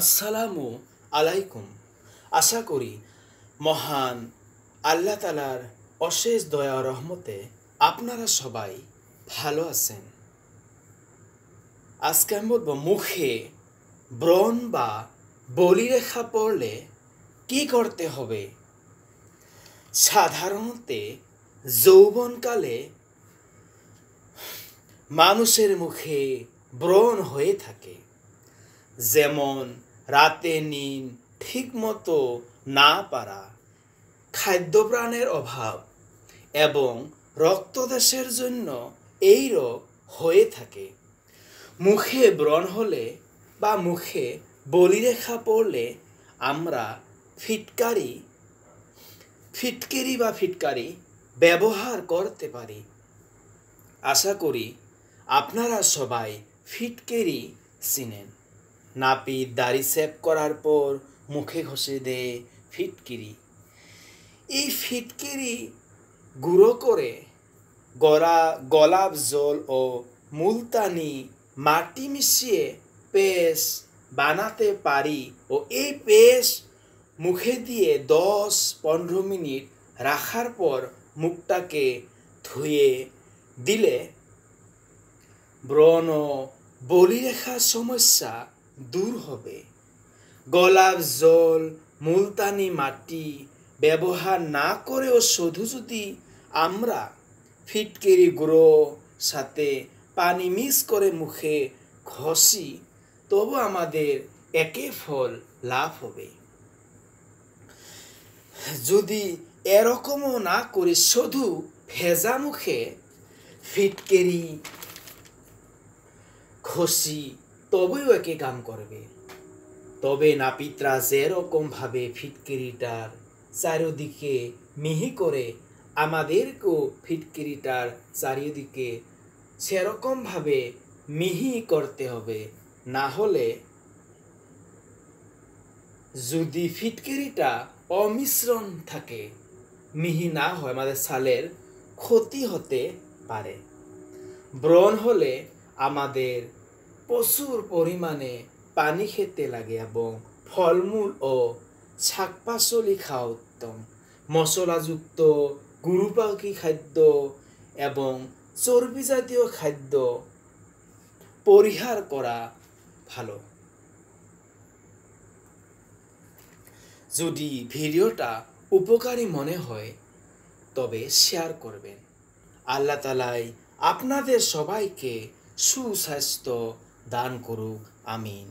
আসসালামু আলাইকুম আশা করি মহান আল্লাহ তালার অশেষ দয়া রহমতে আপনারা সবাই ভালো আছেন আজকে আমি বলব মুখে ব্রণ বা বলিরেখা পড়লে কি করতে হবে সাধারণত যৌবনকালে মানুষের মুখে ব্রণ হয়ে থাকে যেমন রাতে নিন ঠিকমতো না পারা খাদ্যপ্রাণের অভাব এবং রক্তদেশের জন্য এই রোগ হয়ে থাকে মুখে ব্রণ হলে বা মুখে বলিরেখা পড়লে আমরা ফিটকারি ফিটকেরি বা ফিটকারি ব্যবহার করতে পারি আশা করি আপনারা সবাই ফিটকেরি চিনেন নাপিত দাড়ি সেভ করার পর মুখে ঘষে দে ফিটকিরি এই ফিটকিরি গুঁড়ো করে গড়া গোলাপ জল ও মুলতানি মাটি মিশিয়ে পেস বানাতে পারি ও এই পেস মুখে দিয়ে দশ পনেরো মিনিট রাখার পর মুখটাকে ধুয়ে দিলে ব্রণ বলিরেখা সমস্যা দূর হবে গোলাপ জল মুলতানি মাটি ব্যবহার না করেও শুধু যদি আমরা ফিটকেরি গুঁড়ো সাথে পানি মিক্স করে মুখে ঘষি তবু আমাদের একে ফল লাভ হবে যদি এরকমও না করে শুধু ভেজা মুখে ফিটকেরি ঘষি তবেও একে কাম করবে তবে নাপিতরা যেরকমভাবে ফিটকিরিটার চারিদিকে মিহি করে আমাদেরকেও ফিটকিরিটার চারিদিকে সেরকমভাবে মিহি করতে হবে না হলে যদি ফিটকিরিটা অমিশ্রণ থাকে মিহি না হয় আমাদের সালের ক্ষতি হতে পারে ব্রণ হলে আমাদের প্রচুর পরিমাণে পানি খেতে লাগে এবং ফলমূল ও শাক পাচলি খাওয়া উত্তম মশলাযুক্ত গুরুপাখি খাদ্য এবং চর্বি জাতীয় খাদ্য পরিহার করা ভালো যদি ভিডিওটা উপকারী মনে হয় তবে শেয়ার করবেন আল্লাহ তালাই আপনাদের সবাইকে সুস্বাস্থ্য দান করুক আমিন